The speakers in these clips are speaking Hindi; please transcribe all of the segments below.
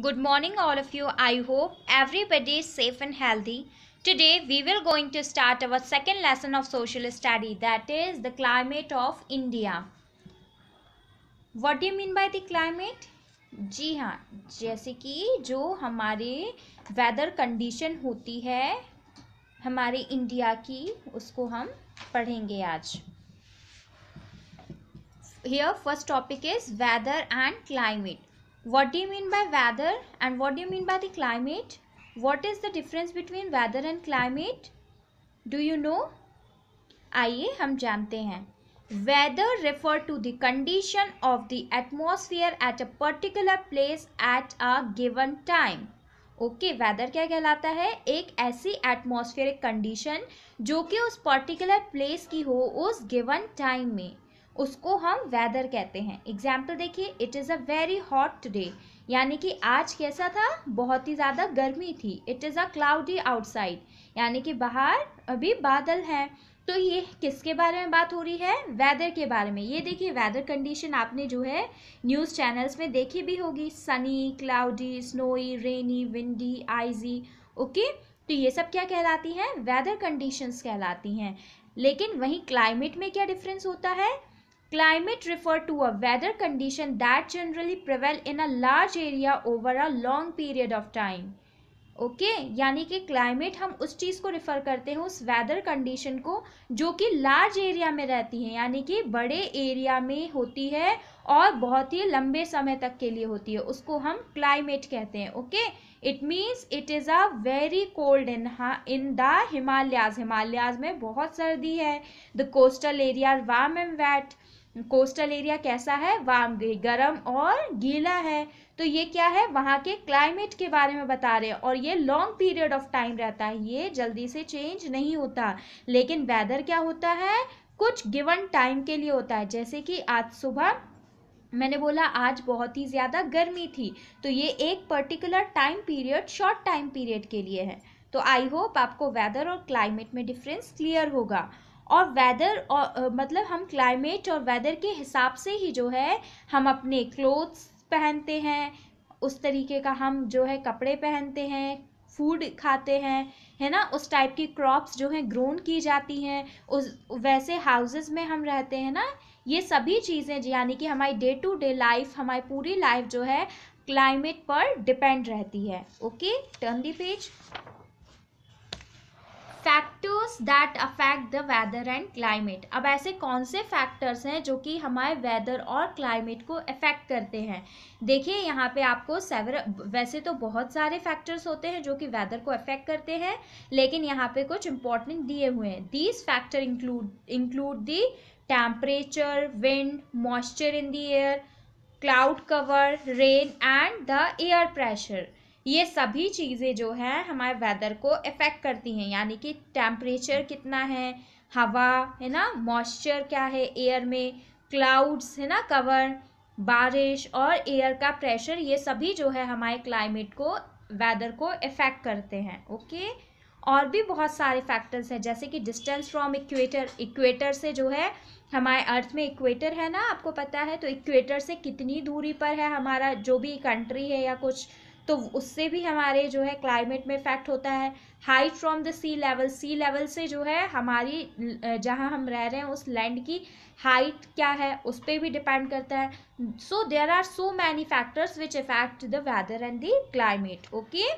good morning all of you i hope everybody is safe and healthy today we will going to start our second lesson of social study that is the climate of india what do you mean by the climate जी हाँ जैसे कि जो हमारे वेदर कंडीशन होती है हमारे इंडिया की उसको हम पढ़ेंगे आज here first topic is weather and climate what do you mean by weather and what do you mean by the climate what is the difference between weather and climate do you know आइए हम जानते हैं weather refer to the condition of the atmosphere at a particular place at a given time okay okay, weather क्या कहलाता है एक ऐसी एटमॉस्फेरिक कंडीशन जो कि उस पर्टिकुलर प्लेस की हो उस गिवन टाइम में उसको हम वेदर कहते हैं एग्जाम्पल देखिए it is a very hot today यानी कि आज कैसा था बहुत ही ज़्यादा गर्मी थी it is a cloudy outside यानी कि बाहर अभी बादल हैं तो ये किसके बारे में बात हो रही है वेदर के बारे में ये देखिए वेदर कंडीशन आपने जो है न्यूज़ चैनल्स में देखी भी होगी sunny cloudy snowy rainy windy icy okay तो ये सब क्या कहलाती हैं वेदर कंडीशंस कहलाती हैं लेकिन वहीं क्लाइमेट में क्या डिफरेंस होता है Climate refer to a weather condition that generally prevail in a large area over a long period of time. Okay okay, यानी कि क्लाइमेट हम उस चीज़ को रिफ़र करते हैं उस वेदर कंडीशन को जो कि लार्ज एरिया में रहती है यानी कि बड़े एरिया में होती है और बहुत ही लंबे समय तक के लिए होती है उसको हम क्लाइमेट कहते हैं okay it means it is a very cold in in the Himalayas Himalayas में बहुत सर्दी है the coastal area warm and wet coastal area कैसा है वाम गर्म और गीला है तो ये क्या है वहाँ के क्लाइमेट के बारे में बता रहे हैं और ये लॉन्ग पीरियड ऑफ टाइम रहता है ये जल्दी से चेंज नहीं होता लेकिन वेदर क्या होता है कुछ गिवन टाइम के लिए होता है जैसे कि आज सुबह मैंने बोला आज बहुत ही ज़्यादा गर्मी थी तो ये एक particular time period short time period के लिए है तो आई होप आपको वेदर और क्लाइमेट में डिफरेंस क्लियर होगा और वेदर और मतलब हम क्लाइमेट और वेदर के हिसाब से ही जो है हम अपने क्लोथ्स पहनते हैं उस तरीके का हम जो है कपड़े पहनते हैं फूड खाते हैं है ना उस टाइप की क्रॉप्स जो हैं ग्रोन की जाती हैं उस वैसे हाउसेस में हम रहते हैं ना ये सभी चीज़ें यानी कि हमारी डे टू डे लाइफ हमारी पूरी लाइफ जो है क्लाइमेट पर डिपेंड रहती है okay turn the page factors that affect the weather and climate अब ऐसे कौन से फैक्टर्स हैं जो कि हमारे वेदर और क्लाइमेट को अफेक्ट करते हैं देखिए यहाँ पे आपको सेवर वैसे तो बहुत सारे फैक्टर्स होते हैं जो कि वेदर को अफेक्ट करते हैं लेकिन यहाँ पे कुछ इंपॉर्टेंट दिए हुए हैं these factor include include the temperature wind moisture in the air cloud cover rain and the air pressure ये सभी चीज़ें जो हैं हमारे वेदर को इफ़ेक्ट करती हैं यानी कि टेम्परेचर कितना है हवा है ना मॉइस्चर क्या है एयर में क्लाउड्स है ना कवर बारिश और एयर का प्रेशर ये सभी जो है हमारे क्लाइमेट को वेदर को इफ़ेक्ट करते हैं ओके और भी बहुत सारे फैक्टर्स हैं जैसे कि डिस्टेंस फ्रॉम इक्वेटर इक्वेटर से जो है हमारे अर्थ में इक्वेटर है ना आपको पता है तो इक्वेटर से कितनी दूरी पर है हमारा जो भी कंट्री है या कुछ तो उससे भी हमारे जो है क्लाइमेट में इफ़ेक्ट होता है height from the sea level sea level से जो है हमारी जहाँ हम रह रहे हैं उस लैंड की हाइट क्या है उस पर भी डिपेंड करता है so there are so many factors which effect the weather and the climate okay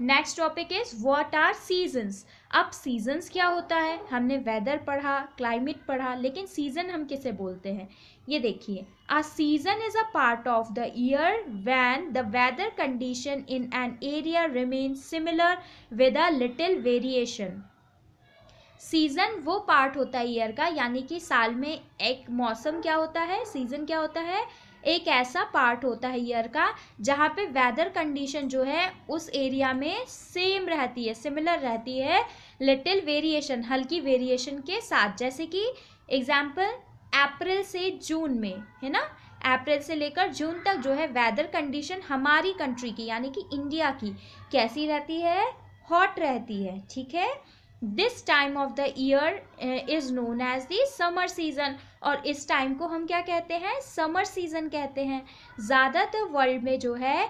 next topic is what are seasons अब सीजन्स क्या होता है हमने वेदर पढ़ा क्लाइमेट पढ़ा लेकिन सीजन हम किसे बोलते हैं ये देखिए a season is a part of the year when the weather condition in an area remain similar with a little variation season वो पार्ट होता है ईयर का यानी कि साल में एक मौसम क्या होता है सीज़न क्या होता है एक ऐसा पार्ट होता है ईयर का जहाँ पे वेदर कंडीशन जो है उस एरिया में सेम रहती है सिमिलर रहती है लिटिल वेरिएशन हल्की वेरिएशन के साथ जैसे कि एग्जाम्पल अप्रैल से जून में है ना अप्रैल से लेकर जून तक जो है वेदर कंडीशन हमारी कंट्री की यानी कि इंडिया की कैसी रहती है हॉट रहती है ठीक है this time of the year is known as the summer season और इस टाइम को हम क्या कहते हैं समर सीज़न कहते हैं ज़्यादातर वर्ल्ड में जो है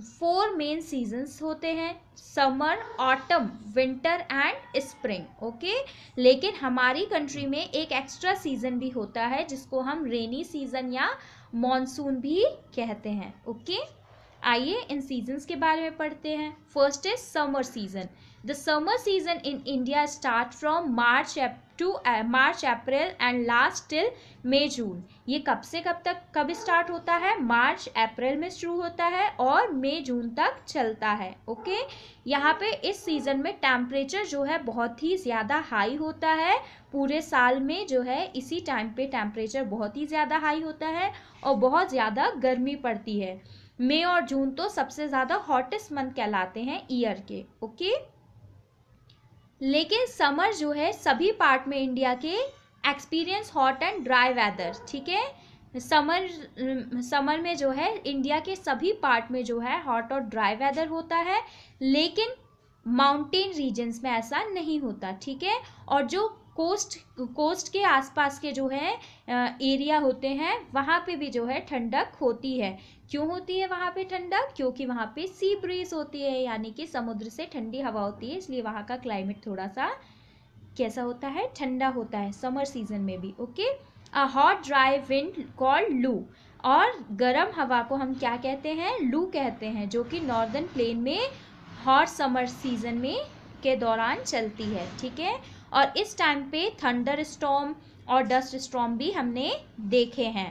फोर मेन सीजन्स होते हैं summer autumn winter and spring okay लेकिन हमारी कंट्री में एक एक्स्ट्रा सीजन भी होता है जिसको हम रेनी सीजन या मॉनसून भी कहते हैं ओके okay? आइए इन सीजन्स के बारे में पढ़ते हैं first is summer season The summer season in India starts from March to uh, March April and last till May June. ये कब से कब तक कब स्टार्ट होता है मार्च अप्रैल में शुरू होता है और मई जून तक चलता है ओके यहाँ पे इस सीज़न में टेम्परेचर जो है बहुत ही ज़्यादा हाई होता है पूरे साल में जो है इसी टाइम पे टेम्परेचर बहुत ही ज़्यादा हाई होता है और बहुत ज़्यादा गर्मी पड़ती है मई और जून तो सबसे ज़्यादा हॉटेस्ट मंथ कहलाते हैं ईयर के ओके लेकिन समर जो है सभी पार्ट में इंडिया के experience hot and dry weather ठीक है समर समर में जो है इंडिया के सभी पार्ट में जो है हॉट और ड्राई वेदर होता है लेकिन माउंटेन रीजन्स में ऐसा नहीं होता ठीक है और जो कोस्ट कोस्ट के आसपास के जो है एरिया होते हैं वहाँ पे भी जो है ठंडक होती है क्यों होती है वहाँ पे ठंडक क्योंकि वहाँ पे सी ब्रीज होती है यानी कि समुद्र से ठंडी हवा होती है इसलिए वहाँ का क्लाइमेट थोड़ा सा कैसा होता है ठंडा होता है समर सीजन में भी okay a hot dry wind called loo और गर्म हवा को हम क्या कहते हैं लू कहते हैं जो कि नॉर्दर्न प्लेन में हॉट समर सीजन में के दौरान चलती है ठीक है और इस टाइम पे थंडर स्टॉम और डस्ट स्टॉम भी हमने देखे हैं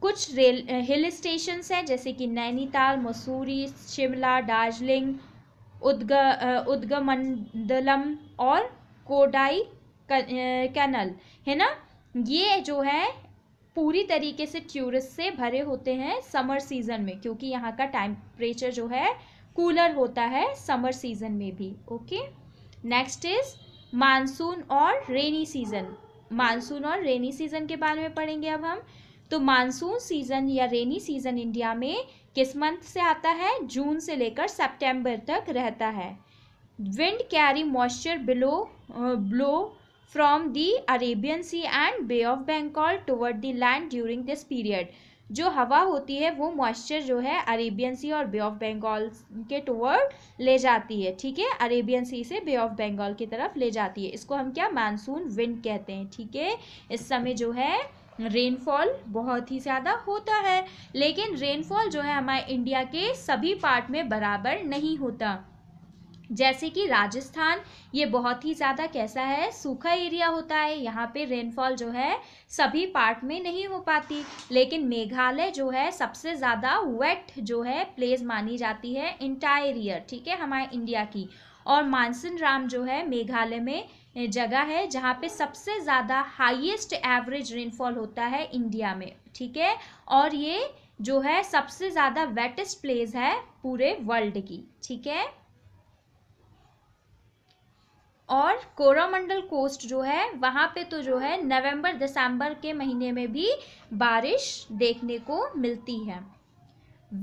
कुछ रेल हिल स्टेशंस हैं जैसे कि नैनीताल मसूरी शिमला दार्जिलिंग उदग उद्गमंडलम और कोडाई कैनल है ना ये जो है पूरी तरीके से टूरिस्ट से भरे होते हैं समर सीज़न में क्योंकि यहाँ का टेम्परेचर जो है कूलर होता है समर सीज़न में भी ओके नेक्स्ट इज मानसून और रेनी सीजन मानसून और रेनी सीजन के बारे में पढ़ेंगे अब हम तो मानसून सीजन या रेनी सीजन इंडिया में किस मंथ से आता है जून से लेकर सितंबर तक रहता है wind carry moisture below blow from the Arabian sea and bay of Bengal toward the land during this period जो हवा होती है वो मॉइस्चर जो है अरेबियन सी और बे ऑफ बंगाल के टूवर्ड ले जाती है ठीक है अरेबियन सी से बे ऑफ बंगाल की तरफ ले जाती है इसको हम क्या मानसून विंड कहते हैं ठीक है इस समय जो है रेनफॉल बहुत ही ज़्यादा होता है लेकिन रेनफॉल जो है हमारे इंडिया के सभी पार्ट में बराबर नहीं होता जैसे कि राजस्थान ये बहुत ही ज़्यादा कैसा है सूखा एरिया होता है यहाँ पे रेनफॉल जो है सभी पार्ट में नहीं हो पाती लेकिन मेघालय जो है सबसे ज़्यादा वेट जो है प्लेस मानी जाती है इंटायर ईयर ठीक है हमारे इंडिया की और मानसून राम जो है मेघालय में जगह है जहाँ पे सबसे ज़्यादा हाइएस्ट एवरेज रेनफॉल होता है इंडिया में ठीक है और ये जो है सबसे ज़्यादा वेटेस्ट प्लेस है पूरे वर्ल्ड की ठीक है और कोरामंडल कोस्ट जो है वहाँ पे तो जो है नवंबर दिसंबर के महीने में भी बारिश देखने को मिलती है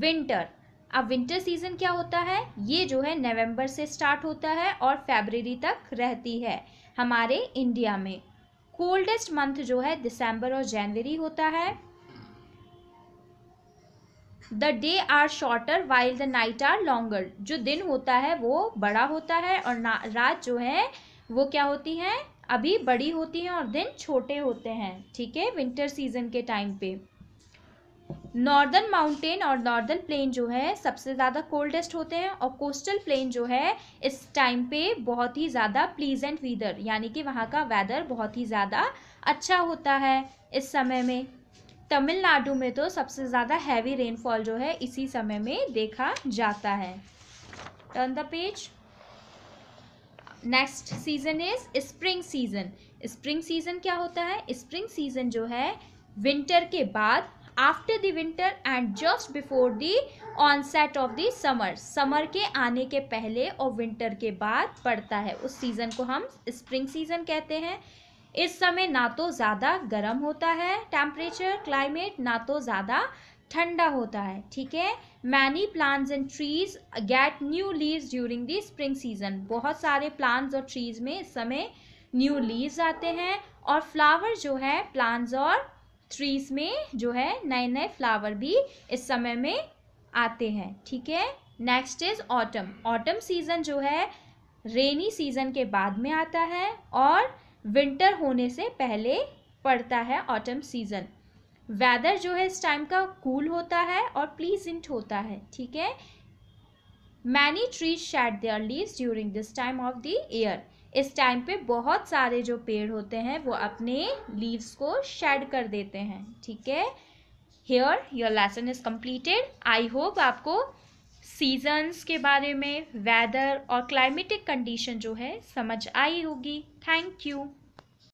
विंटर अब विंटर सीज़न क्या होता है ये जो है नवंबर से स्टार्ट होता है और फेबररी तक रहती है हमारे इंडिया में कोल्डेस्ट मंथ जो है दिसंबर और जनवरी होता है the day are shorter while the night are longer जो दिन होता है वो बड़ा होता है और रात जो है वो क्या होती है अभी बड़ी होती हैं और दिन छोटे होते हैं ठीक है विंटर सीजन के टाइम पे नॉर्दर्न माउंटेन और नॉर्दर्न प्लेन जो है सबसे ज़्यादा कोल्डेस्ट होते हैं और कोस्टल प्लेन जो है इस टाइम पे बहुत ही ज़्यादा प्लीजेंट वीदर यानी कि वहाँ का वेदर बहुत ही ज़्यादा अच्छा होता है इस समय में तमिलनाडु में तो सबसे ज़्यादा हैवी रेनफॉल जो है इसी समय में देखा जाता है turn the page next season is spring season spring season क्या होता है स्प्रिंग सीजन जो है विंटर के बाद after the winter and just before the onset of the summer summer के आने के पहले और विंटर के बाद पड़ता है उस सीज़न को हम स्प्रिंग सीजन कहते हैं इस समय ना तो ज़्यादा गर्म होता है टेम्परेचर क्लाइमेट ना तो ज़्यादा ठंडा होता है ठीक है many plants and trees get new leaves during the spring season बहुत सारे प्लांट्स और ट्रीज में इस समय न्यू लीव्स आते हैं और फ्लावर जो है प्लांट्स और ट्रीज में जो है नए नए फ्लावर भी इस समय में आते हैं ठीक है next is autumn autumn season जो है रेनी सीजन के बाद में आता है और विंटर होने से पहले पड़ता है ऑटम सीज़न वेदर जो है इस टाइम का कूल cool होता है और प्लीजेंट होता है ठीक है many trees shed their leaves during this time of the year इस टाइम पे बहुत सारे जो पेड़ होते हैं वो अपने लीव्स को शेड कर देते हैं ठीक है here your lesson is completed I hope आपको सीजन्स के बारे में वेदर और क्लाइमेटिक कंडीशन जो है समझ आई होगी Thank you.